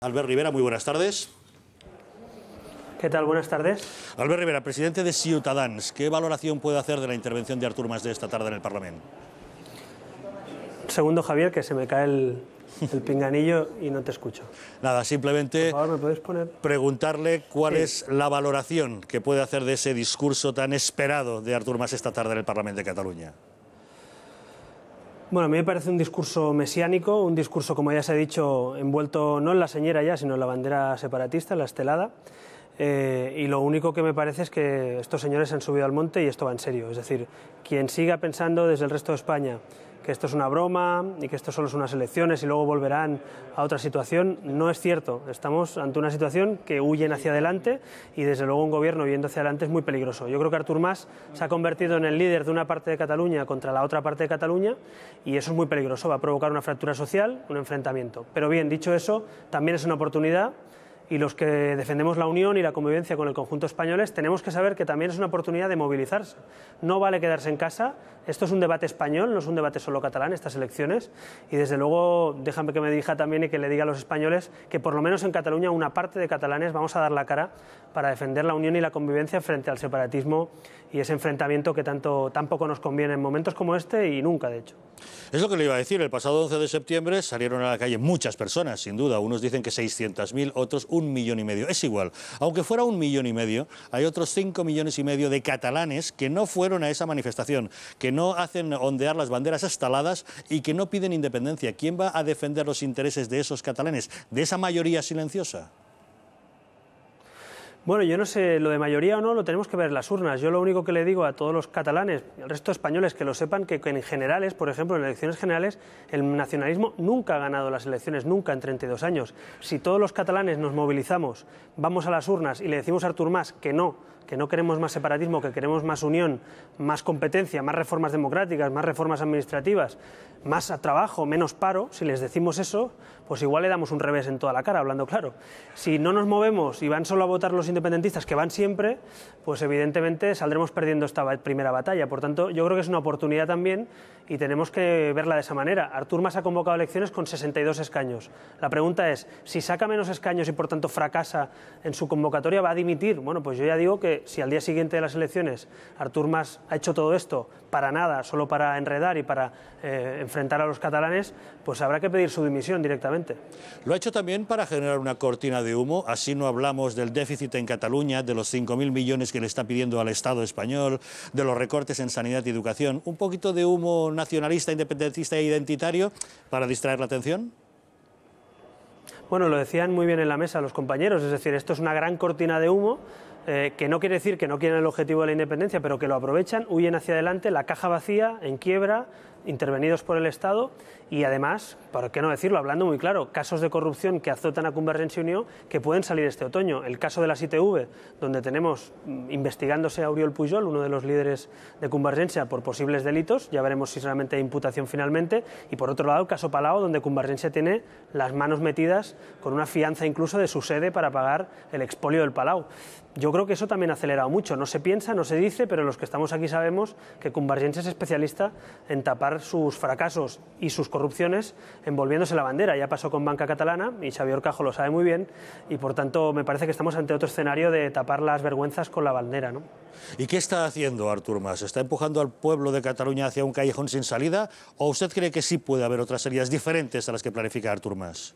Albert Rivera, muy buenas tardes. ¿Qué tal? Buenas tardes. Albert Rivera, presidente de Ciutadans. ¿Qué valoración puede hacer de la intervención de Artur Mas de esta tarde en el Parlamento? Segundo, Javier, que se me cae el, pinganillo y no te escucho. Nada, simplemente Por ¿me puedes poner? preguntarle cuál es la valoración que puede hacer de ese discurso tan esperado de Artur Mas esta tarde en el Parlamento de Cataluña. Bueno, a mí me parece un discurso mesiánico, un discurso, como ya se ha dicho, envuelto no en la señera ya, sino en la bandera separatista, en la estelada. Eh, y lo único que me parece es que estos señores han subido al monte y esto va en serio. Es decir, quien siga pensando desde el resto de España que esto es una broma y que esto solo son unas elecciones y luego volverán a otra situación, no es cierto. Estamos ante una situación que huyen hacia adelante y desde luego un gobierno huyendo hacia adelante es muy peligroso. Yo creo que Artur Mas se ha convertido en el líder de una parte de Cataluña contra la otra parte de Cataluña y eso es muy peligroso, va a provocar una fractura social, un enfrentamiento. Pero bien, dicho eso, también es una oportunidad y los que defendemos la unión y la convivencia con el conjunto españoles tenemos que saber que también es una oportunidad de movilizarse. No vale quedarse en casa. Esto es un debate español, no es un debate solo catalán, estas elecciones. Y desde luego, déjame que me diga también y que le diga a los españoles que por lo menos en Cataluña una parte de catalanes vamos a dar la cara para defender la unión y la convivencia frente al separatismo y ese enfrentamiento que tanto, tampoco nos conviene en momentos como este y nunca, de hecho. Es lo que le iba a decir. El pasado 11 de septiembre salieron a la calle muchas personas, sin duda. Unos dicen que 600.000, otros un millón y medio. Es igual, aunque fuera un millón y medio, hay otros cinco millones y medio de catalanes que no fueron a esa manifestación, que no hacen ondear las banderas estaladas y que no piden independencia. ¿Quién va a defender los intereses de esos catalanes, de esa mayoría silenciosa? Bueno, yo no sé, lo de mayoría o no lo tenemos que ver en las urnas. Yo lo único que le digo a todos los catalanes, al resto de españoles, que lo sepan, que en generales, por ejemplo, en elecciones generales, el nacionalismo nunca ha ganado las elecciones, nunca en 32 años. Si todos los catalanes nos movilizamos, vamos a las urnas y le decimos a Artur Mas que no, que no queremos más separatismo, que queremos más unión, más competencia, más reformas democráticas, más reformas administrativas, más trabajo, menos paro, si les decimos eso, pues igual le damos un revés en toda la cara, hablando claro. Si no nos movemos y van solo a votar los independentistas que van siempre, pues evidentemente saldremos perdiendo esta primera batalla. Por tanto, yo creo que es una oportunidad también y tenemos que verla de esa manera. Artur Mas ha convocado elecciones con 62 escaños. La pregunta es, si saca menos escaños y por tanto fracasa en su convocatoria, ¿va a dimitir? Bueno, pues yo ya digo que si al día siguiente de las elecciones Artur Mas ha hecho todo esto para nada, solo para enredar y para eh, enfrentar a los catalanes, pues habrá que pedir su dimisión directamente. Lo ha hecho también para generar una cortina de humo, así no hablamos del déficit en Cataluña, de los 5.000 millones que le está pidiendo al Estado español, de los recortes en sanidad y educación. ¿Un poquito de humo nacionalista, independentista e identitario para distraer la atención? Bueno, lo decían muy bien en la mesa los compañeros, es decir, esto es una gran cortina de humo eh, que no quiere decir que no quieran el objetivo de la independencia, pero que lo aprovechan, huyen hacia adelante, la caja vacía, en quiebra, intervenidos por el Estado y además, para qué no decirlo? Hablando muy claro, casos de corrupción que azotan a Convergencia Unión que pueden salir este otoño. El caso de la ITV, donde tenemos mm, investigándose a Oriol Puyol, uno de los líderes de Convergencia, por posibles delitos, ya veremos si realmente hay imputación finalmente, y por otro lado el caso Palau, donde Convergencia tiene las manos metidas con una fianza incluso de su sede para pagar el expolio del Palau creo que eso también ha acelerado mucho. No se piensa, no se dice, pero los que estamos aquí sabemos que Convergencia es especialista en tapar sus fracasos y sus corrupciones envolviéndose la bandera. Ya pasó con Banca Catalana y Xavier Cajo lo sabe muy bien y por tanto me parece que estamos ante otro escenario de tapar las vergüenzas con la bandera. ¿no? ¿Y qué está haciendo Artur Mas? ¿Está empujando al pueblo de Cataluña hacia un callejón sin salida o usted cree que sí puede haber otras salidas diferentes a las que planifica Artur Mas?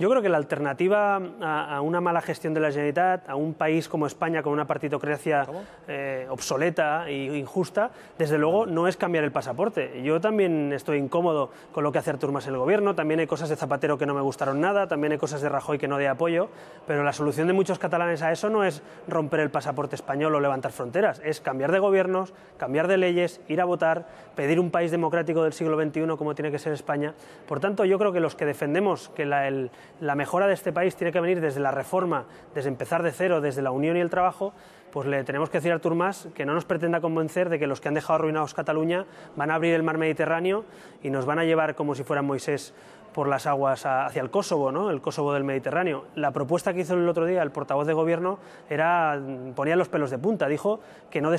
Yo creo que la alternativa a, una mala gestión de la Generalitat, a un país como España con una partitocracia eh, obsoleta e injusta, desde luego no es cambiar el pasaporte. Yo también estoy incómodo con lo que hace Artur Mas el gobierno, también hay cosas de Zapatero que no me gustaron nada, también hay cosas de Rajoy que no de apoyo, pero la solución de muchos catalanes a eso no es romper el pasaporte español o levantar fronteras, es cambiar de gobiernos, cambiar de leyes, ir a votar, pedir un país democrático del siglo XXI como tiene que ser España. Por tanto, yo creo que los que defendemos que la, el, la mejora de este país tiene que venir desde la reforma, desde empezar de cero, desde la unión y el trabajo, pues le tenemos que decir a Artur que no nos pretenda convencer de que los que han dejado arruinados Cataluña van a abrir el mar Mediterráneo y nos van a llevar como si fueran Moisés por las aguas hacia el Kosovo, ¿no? el Kosovo del Mediterráneo. La propuesta que hizo el otro día el portavoz de gobierno era mm, ponía los pelos de punta. Dijo que no,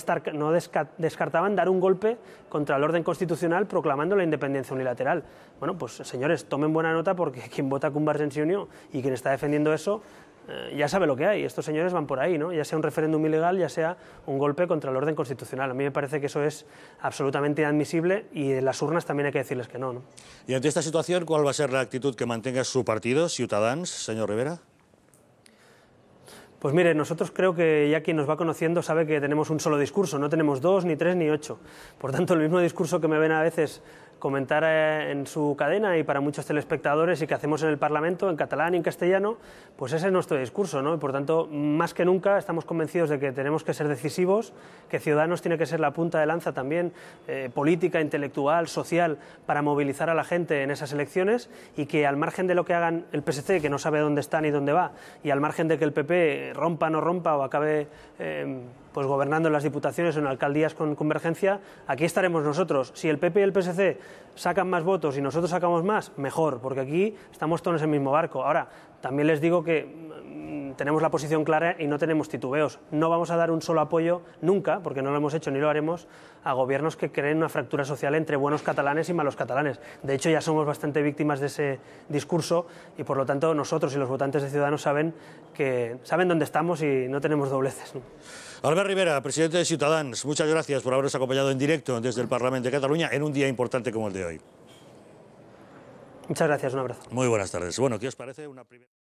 descartaban dar un golpe contra el orden constitucional proclamando la independencia unilateral. Bueno, pues señores, tomen buena nota porque quien vota con Barsensi Unión y quien está defendiendo eso eh, ya sabe lo que hay, estos señores van por ahí, ¿no? ya sea un referéndum ilegal, ya sea un golpe contra el orden constitucional. A mí me parece que eso es absolutamente inadmisible y en las urnas también hay que decirles que no. ¿no? Y ante esta situación, ¿cuál va a ser la actitud que mantenga su partido, Ciudadans, señor Rivera? Pues mire, nosotros creo que ya quien nos va conociendo sabe que tenemos un solo discurso, no tenemos dos, ni tres, ni ocho. Por tanto, el mismo discurso que me ven a veces comentar eh, en su cadena y para muchos telespectadores y que hacemos en el Parlamento, en catalán y en castellano, pues ese es nuestro discurso, ¿no? Y por tanto, más que nunca estamos convencidos de que tenemos que ser decisivos, que Ciudadanos tiene que ser la punta de lanza también eh, política, intelectual, social, para movilizar a la gente en esas elecciones y que al margen de lo que hagan el PSC, que no sabe dónde está ni dónde va, y al margen de que el PP rompa, no rompa o acabe... Eh, pues gobernando en las diputaciones o en alcaldías con convergencia, aquí estaremos nosotros. Si el PP y el PSC sacan más votos y nosotros sacamos más, mejor, porque aquí estamos todos en el mismo barco. Ahora, también les digo que tenemos la posición clara y no tenemos titubeos. No vamos a dar un solo apoyo nunca, porque no lo hemos hecho ni lo haremos, a gobiernos que creen una fractura social entre buenos catalanes y malos catalanes. De hecho, ya somos bastante víctimas de ese discurso y, por lo tanto, nosotros y los votantes de Ciudadanos saben, que, saben dónde estamos y no tenemos dobleces. Albert Rivera, presidente de Ciudadanos, muchas gracias por habernos acompañado en directo desde el Parlamento de Cataluña en un día importante como el de hoy. Muchas gracias, un abrazo. Muy buenas tardes. Bueno, ¿qué os parece una primera...